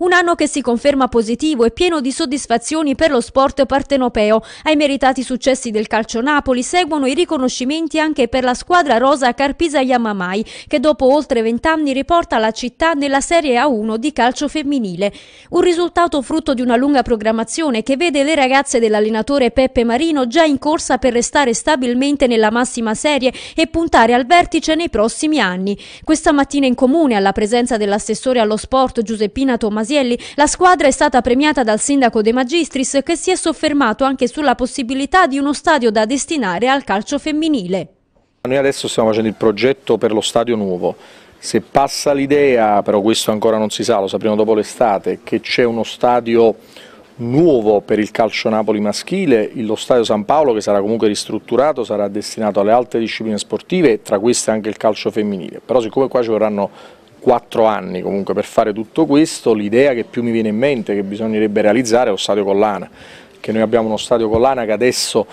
Un anno che si conferma positivo e pieno di soddisfazioni per lo sport partenopeo. Ai meritati successi del calcio Napoli seguono i riconoscimenti anche per la squadra rosa Carpisa Yamamai, che dopo oltre vent'anni riporta la città nella Serie A1 di calcio femminile. Un risultato frutto di una lunga programmazione che vede le ragazze dell'allenatore Peppe Marino già in corsa per restare stabilmente nella massima serie e puntare al vertice nei prossimi anni. Questa mattina in comune, alla presenza dell'assessore allo sport Giuseppina Tomasini, Masielli, la squadra è stata premiata dal sindaco De Magistris che si è soffermato anche sulla possibilità di uno stadio da destinare al calcio femminile. Noi adesso stiamo facendo il progetto per lo stadio nuovo, se passa l'idea, però questo ancora non si sa, lo sapremo dopo l'estate, che c'è uno stadio nuovo per il calcio Napoli maschile, lo stadio San Paolo che sarà comunque ristrutturato, sarà destinato alle altre discipline sportive, tra queste anche il calcio femminile, però siccome qua ci vorranno quattro anni comunque per fare tutto questo, l'idea che più mi viene in mente che bisognerebbe realizzare è lo stadio Collana, che noi abbiamo uno stadio Collana che adesso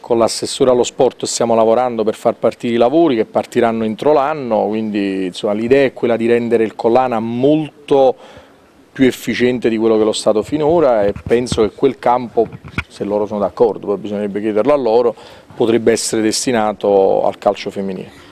con l'assessore allo sport stiamo lavorando per far partire i lavori che partiranno entro l'anno, quindi l'idea è quella di rendere il Collana molto più efficiente di quello che lo è Stato finora e penso che quel campo, se loro sono d'accordo, poi bisognerebbe chiederlo a loro, potrebbe essere destinato al calcio femminile.